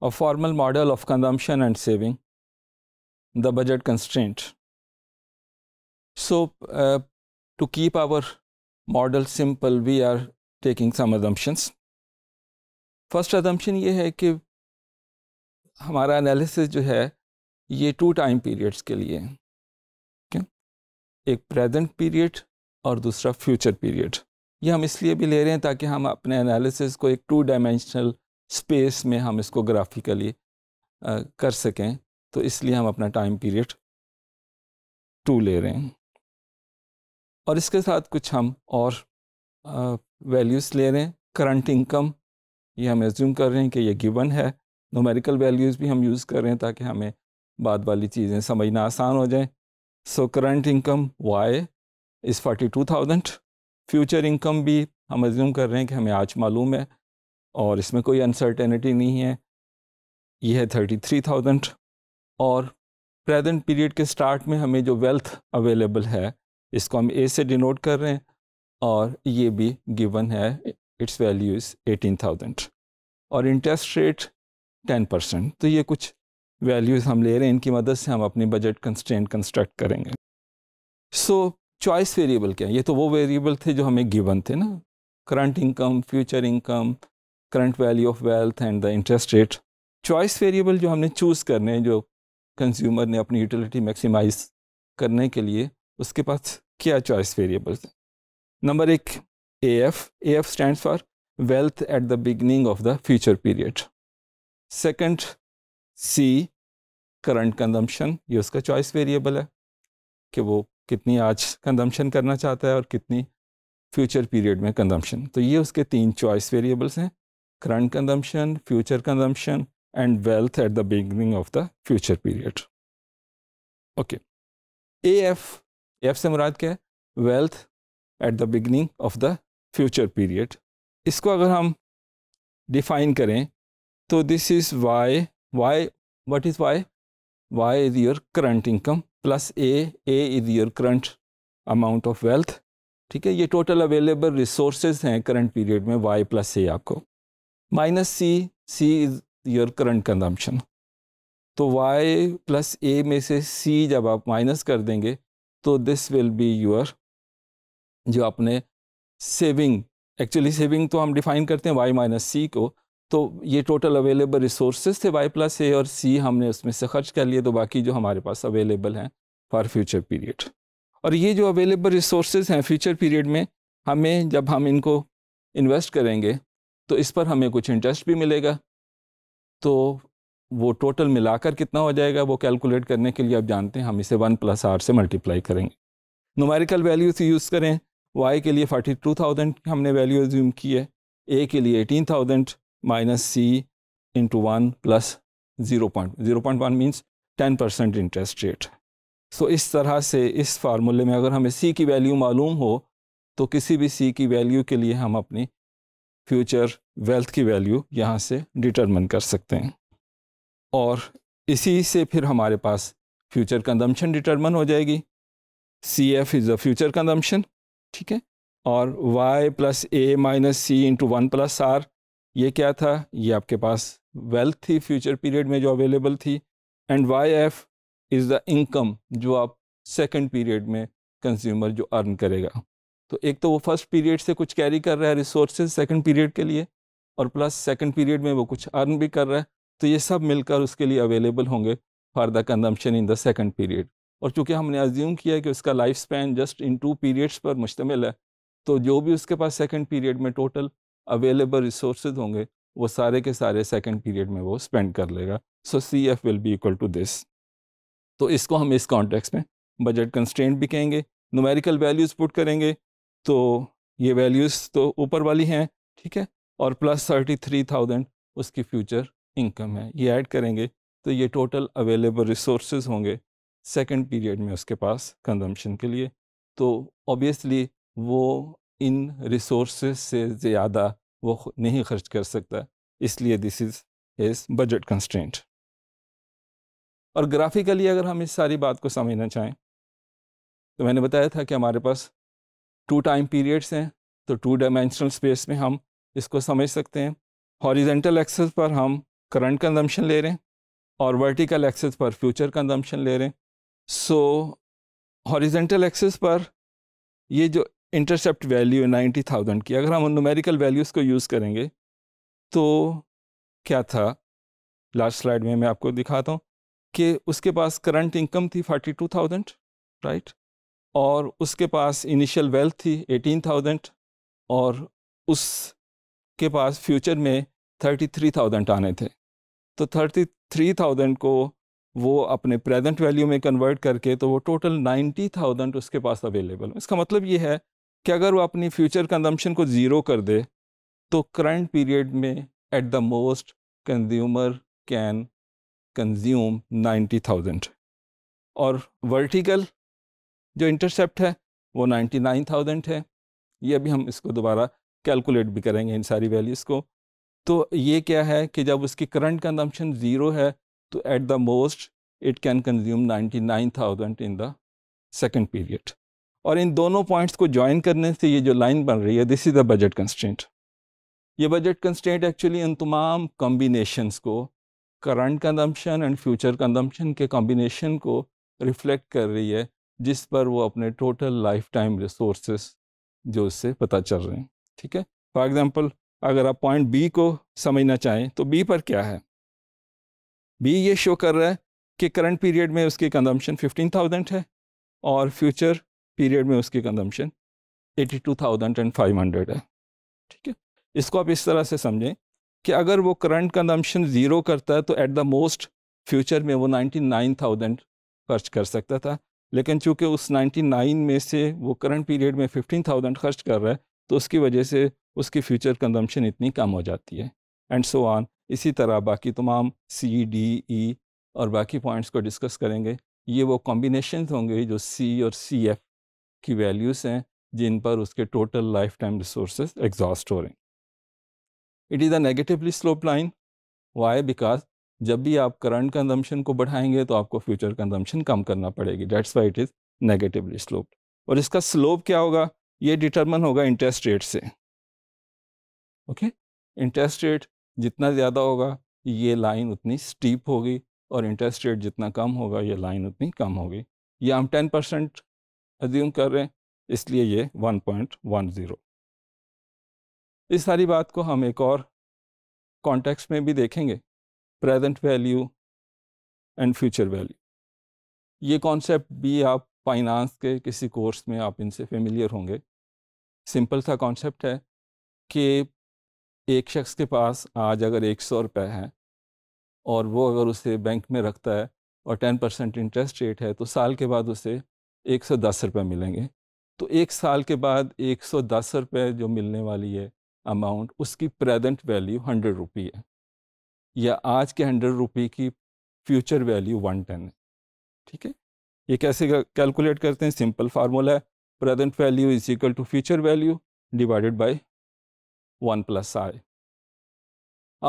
a formal model of consumption and saving, the budget constraint. So, uh, to keep our model simple, we are taking some assumptions. First assumption ye hai ki hamara analysis jo hai ye two time periods ke liye है okay? ek present period aur dusra future period ye hum isliye bhi le rahe hain taki hum apne analysis ko ek two dimensional space में हम इसको graphically कर सकें तो इसलिए हम अपना टाइम पीरियड टू ले रहे हैं और इसके साथ कुछ हम और वैल्यूज़ ले रहे हैं करंट इनकम ये हम एज्यूम कर रहे हैं कि ये गिवन है नोमेरिकल वैल्यूज़ भी हम यूज़ कर रहे हैं ताकि हमें बाद वाली चीज़ें समझना आसान हो जाए so current income Y is forty two thousand future income भी हम एज्यूम कर रहे हैं कि हमें आज मालूम है और इसमें कोई अनसर्टेनिटी नहीं है यह है थर्टी थ्री थाउजेंड और प्रेजेंट पीरियड के स्टार्ट में हमें जो वेल्थ अवेलेबल है इसको हम ए से डिनोट कर रहे हैं और ये भी गिवन है its value is eighteen thousand और इंटरेस्ट रेट टेन परसेंट तो ये कुछ वैल्यूज़ हम ले रहे हैं इनकी मदद से हम अपने बजट कंस्टेंट कंस्ट्रक्ट करेंगे सो चॉइस वेरिएबल क्या है ये तो वो वेरिएबल थे जो हमें गिवन थे ना current income future income current value of wealth and the interest rate choice variable जो हमने चूज़ करने हैं जो कंज्यूमर ने अपनी यूटिलिटी मैक्सिमाइज करने के लिए उसके पास क्या चॉइस वेरिएबल्स हैं नंबर एक A F A F stand for wealth at the beginning of the future period second C current consumption ये उसका चॉइस वेरिएबल है कि वो कितनी आज कंजम्पशन करना चाहता है और कितनी फ्यूचर पीरियड में कंजम्पशन तो ये उसके तीन चॉइस वेरिएबल्स हैं current consumption, future consumption, and wealth at the beginning of the future period. Okay. AF, AF से मुराद क्या है wealth at the beginning of the future period इसको अगर हम डिफाइन करें तो this is Y Y what is Y Y is your current income plus A A is your current amount of wealth ठीक है ये टोटल अवेलेबल रिसोर्सेज हैं current period में वाई प्लस ए आपको minus C C is your current consumption. तो Y plus A में से सी जब आप माइनस कर देंगे तो दिस विल बी योर जो आपने सेविंग एक्चुअली सेविंग तो हम डिफाइन करते हैं वाई माइनस सी को तो ये टोटल अवेलेबल रिसोर्सेज थे वाई प्लस ए और सी हमने उसमें से खर्च कर लिए तो बाकी जो हमारे पास अवेलेबल हैं फॉर फ्यूचर पीरियड और ये जो अवेलेबल रिसोर्सेज हैं फ्यूचर पीरियड में हमें जब हम इनको इन्वेस्ट करेंगे तो इस पर हमें कुछ इंटरेस्ट भी मिलेगा तो वो टोटल मिलाकर कितना हो जाएगा वो कैलकुलेट करने के लिए आप जानते हैं हम इसे वन प्लस आर से मल्टीप्लाई करेंगे नोमेरिकल वैल्यूज़ यूज़ करें वाई के लिए फोर्टी टू थाउजेंड हमने वैल्यू एज्यूम की है ए के लिए eighteen thousand minus C into one plus zero point zero point one means ten percent interest rate so इस तरह से इस फार्मूले में अगर हमें सी की वैल्यू मालूम हो तो किसी भी सी की वैल्यू के लिए हम अपनी फ्यूचर वेल्थ की वैल्यू यहाँ से डिटरमिन कर सकते हैं और इसी से फिर हमारे पास फ्यूचर कंजम्पशन डिटरमिन हो जाएगी C F is a future consumption ठीक है और Y plus A minus C into one plus R ये क्या था ये आपके पास वेल्थ थी फ्यूचर पीरियड में जो अवेलेबल थी and Y F is the income जो आप सेकेंड पीरियड में कंज्यूमर जो अर्न करेगा तो एक तो वो फर्स्ट पीरियड से कुछ कैरी कर रहा है रिसोर्सेज सेकंड पीरियड के लिए और प्लस सेकंड पीरियड में वो कुछ अर्न भी कर रहा है तो ये सब मिलकर उसके लिए अवेलेबल होंगे for the consumption in the second period और चूँकि हमने अज्यूम किया है कि उसका life span just in two periods पर मुश्तमिल है तो जो भी उसके पास सेकेंड पीरियड में टोटल अवेलेबल रिसोर्स होंगे वो सारे के सारे सेकेंड पीरियड में वो स्पेंड कर लेगा so C F will be equal to this तो इसको हम इस कॉन्टेक्स में बजट कंस्टेंट भी कहेंगे नोमेरिकल वैल्यूज़ पुट करेंगे तो ये वैल्यूज़ तो ऊपर वाली हैं ठीक है और प्लस थर्टी थ्री थाउजेंड उसकी फ्यूचर इनकम है ये ऐड करेंगे तो ये टोटल अवेलेबल रिसोर्स होंगे सेकेंड पीरियड में उसके पास कंजम्पशन के लिए तो ऑबियसली वो इन रिसोर्स से ज़्यादा वो नहीं खर्च कर सकता इसलिए this is is budget constraint और ग्राफिकली अगर हम इस सारी बात को समझना चाहें तो मैंने बताया था कि हमारे पास टू टाइम पीरियड्स हैं तो टू डायमेंशनल स्पेस में हम इसको समझ सकते हैं हॉरिजेंटल एक्सेस पर हम करंट कंजम्पशन ले रहे हैं और वर्टिकल एक्सेस पर फ्यूचर कंजम्पशन ले रहे हैं सो हॉरिजेंटल एक्सेस पर ये जो इंटरसेप्ट वैल्यू है नाइन्टी थाउजेंड की अगर हम नुमेरिकल वैल्यूज़ को यूज़ करेंगे तो क्या था लास्ट स्लाइड में मैं आपको दिखाता हूँ कि उसके पास करंट इनकम थी फोर्टी टू थाउजेंड राइट और उसके पास इनिशियल वेल्थ थी एटीन थाउजेंड और उसके पास फ्यूचर में थर्टी थ्री थाउजेंड आने थे तो थर्टी थ्री थाउजेंड को वो अपने प्रेजेंट वैल्यू में कन्वर्ट करके तो वो टोटल नाइन्टी थाउजेंड उसके पास अवेलेबल इसका मतलब ये है कि अगर वो अपनी फ्यूचर कंजम्पशन को ज़ीरो कर दे तो करंट पीरियड में at the most consumer can consume ninety thousand और वर्टिकल जो इंटरसेप्ट है वो 99,000 है ये अभी हम इसको दोबारा कैलकुलेट भी करेंगे इन सारी वैल्यूज़ को तो ये क्या है कि जब उसकी करंट कंजम्पशन ज़ीरो है तो at the most it can consume 99,000 in the second period और इन दोनों पॉइंट्स को ज्वाइन करने से ये जो लाइन बन रही है this is the budget constant ये बजट कंस्टेंट एक्चुअली इन तमाम कम्बिनेशनस को current consumption and future consumption के कॉम्बिनेशन को रिफ्लेक्ट कर रही है जिस पर वो अपने टोटल लाइफ टाइम रिसोर्स जो उससे पता चल रहे हैं ठीक है फॉर एग्ज़ाम्पल अगर आप पॉइंट बी को समझना चाहें तो बी पर क्या है बी ये शो कर रहा है कि करंट पीरियड में उसकी कंजम्पशन 15,000 है और फ्यूचर पीरियड में उसकी कंजम्पशन 82,500 है ठीक है इसको आप इस तरह से समझें कि अगर वो करंट कंजम्पशन ज़ीरो करता है तो एट द मोस्ट फ्यूचर में वो 99,000 खर्च कर सकता था लेकिन चूंकि उस 99 में से वो करंट पीरियड में 15,000 खर्च कर रहा है तो उसकी वजह से उसकी फ्यूचर कंजम्पशन इतनी कम हो जाती है एंड सो ऑन इसी तरह बाकी तमाम सी डी ई और बाकी पॉइंट्स को डिस्कस करेंगे ये वो कॉम्बिनेशन होंगे जो सी और सी एफ की वैल्यूज़ हैं जिन पर उसके total lifetime resource exhaust हो रहे हैं it is a negatively slope line why because जब भी आप करंट कंजम्पशन को बढ़ाएंगे तो आपको फ्यूचर कंजम्पशन कम करना पड़ेगी that's why it is negatively slope और इसका स्लोप क्या होगा ये डिटर्मन होगा इंटरेस्ट रेट से ओके इंटरेस्ट रेट जितना ज़्यादा होगा ये लाइन उतनी स्टीप होगी और इंटरेस्ट रेट जितना कम होगा ये लाइन उतनी कम होगी ये हम टेन परसेंट अज्यूम कर रहे हैं इसलिए ये वन पॉइंट वन ज़ीरो इस सारी बात को हम एक और कॉन्टेक्स्ट में भी देखेंगे present value and future value ये कॉन्सेप्ट भी आप फाइनेंस के किसी कोर्स में आप इनसे फेमिलियर होंगे सिंपल सा कॉन्सेप्ट है कि एक शख्स के पास आज अगर एक सौ रुपये हैं और वो अगर उसे बैंक में रखता है और टेन परसेंट इंटरेस्ट रेट है तो साल के बाद उसे एक सौ दस रुपये मिलेंगे तो एक साल के बाद एक सौ दस रुपये जो मिलने वाली है अमाउंट उसकी प्रेजेंट वैल्यू हंड्रेड रुपी है या आज के हंड्रेड रुपये की फ्यूचर वैल्यू वन टेन है ठीक है ये कैसे कैलकुलेट करते हैं सिंपल फार्मूला है present value is equal to future value divided by one plus i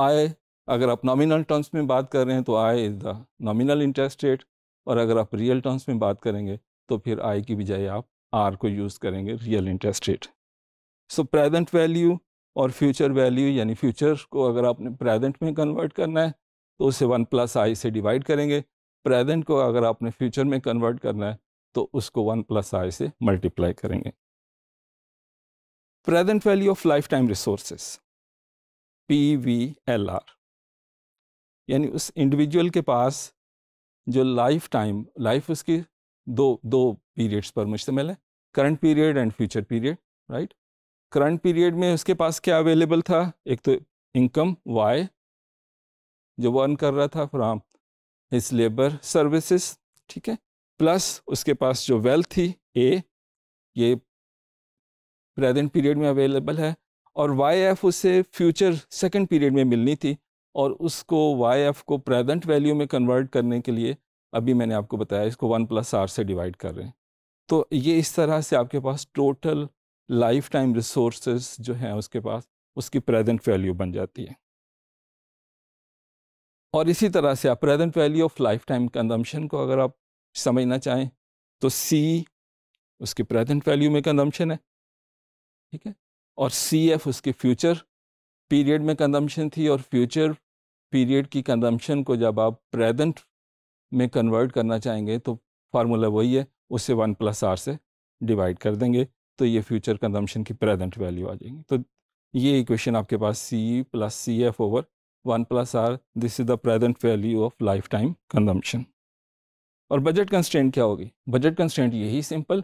i अगर आप नॉमिनल टर्म्स में बात कर रहे हैं तो i is the nominal interest rate और अगर आप रियल टर्म्स में बात करेंगे तो फिर आय की बजाय आप आर को यूज़ करेंगे real interest rate so present value और फ्यूचर वैल्यू यानी फ्यूचर को अगर आपने प्रेजेंट में कन्वर्ट करना है तो उसे वन प्लस आई से डिवाइड करेंगे प्रेजेंट को अगर आपने फ्यूचर में कन्वर्ट करना है तो उसको वन प्लस आई से मल्टीप्लाई करेंगे present value of lifetime resources P V L R यानी उस इंडिविजुअल के पास जो लाइफ टाइम लाइफ उसकी दो दो पीरियड्स पर मुश्तमिल है current period and future period right current period में उसके पास क्या अवेलेबल था एक तो इनकम वाई जो वो अर्न कर रहा था फ्राम हिज लेबर सर्विसेज ठीक है प्लस उसके पास जो वेल्थ थी ए ये प्रेजेंट पीरियड में अवेलेबल है और वाई एफ उसे फ्यूचर सेकंड पीरियड में मिलनी थी और उसको वाई एफ को प्रेजेंट वैल्यू में कन्वर्ट करने के लिए अभी मैंने आपको बताया इसको वन प्लस आर से डिवाइड कर रहे हैं तो ये इस तरह से आपके पास टोटल लाइफ टाइम रिसोर्स जो हैं उसके पास उसकी प्रेजेंट वैल्यू बन जाती है और इसी तरह से आप present value of lifetime consumption को अगर आप समझना चाहें तो सी उसकी प्रेजेंट वैल्यू में कंजम्पशन है ठीक है और सी एफ उसके फ्यूचर पीरियड में कंजम्पशन थी और फ्यूचर पीरियड की कंजम्पशन को जब आप प्रेजेंट में कन्वर्ट करना चाहेंगे तो फार्मूला वही है उसे वन प्लस आर से डिवाइड कर देंगे तो ये फ्यूचर कंजम्पशन की प्रेजेंट वैल्यू आ जाएगी तो ये इक्वेशन आपके पास C plus C F over one plus r this is the present value of lifetime consumption और बजट कंस्टेंट क्या होगी बजट कंस्टेंट यही सिंपल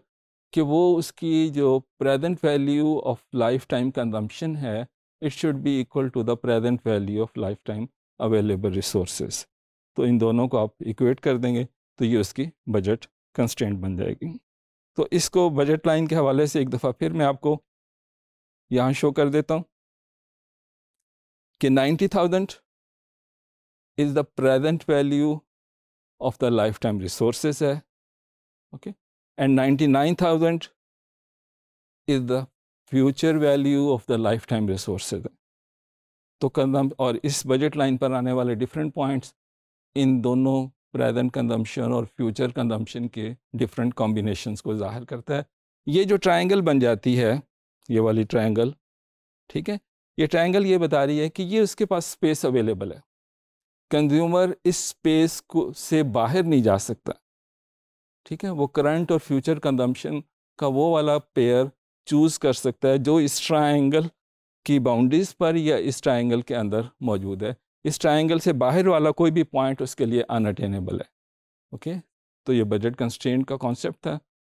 कि वो उसकी जो present value of lifetime consumption है it should be equal to the present value of lifetime available resources तो इन दोनों को आप इक्वेट कर देंगे तो ये उसकी बजट कंस्टेंट बन जाएगी तो इसको बजट लाइन के हवाले से एक दफ़ा फिर मैं आपको यहाँ शो कर देता हूँ कि ninety thousand is the present value of the lifetime resources है okay and ninety nine thousand is the future value of the lifetime resources तो कदम और इस बजट लाइन पर आने वाले डिफरेंट पॉइंट्स इन दोनों प्रेजेंट कंजम्पशन और फ्यूचर कंजम्पशन के डिफरेंट कॉम्बिनेशंस को जाहिर करता है ये जो ट्रायंगल बन जाती है ये वाली ट्रायंगल ठीक है ये ट्रायंगल ये बता रही है कि ये उसके पास स्पेस अवेलेबल है कंज्यूमर इस स्पेस को से बाहर नहीं जा सकता ठीक है वो करंट और फ्यूचर कंजम्पशन का वो वाला पेयर चूज़ कर सकता है जो इस ट्राइंगल की बाउंड्रीज पर या इस ट्राइंगल के अंदर मौजूद है इस ट्राइंगल से बाहर वाला कोई भी पॉइंट उसके लिए अनअटेनेबल है ओके तो ये बजट कंस्ट्रेंट का कॉन्सेप्ट था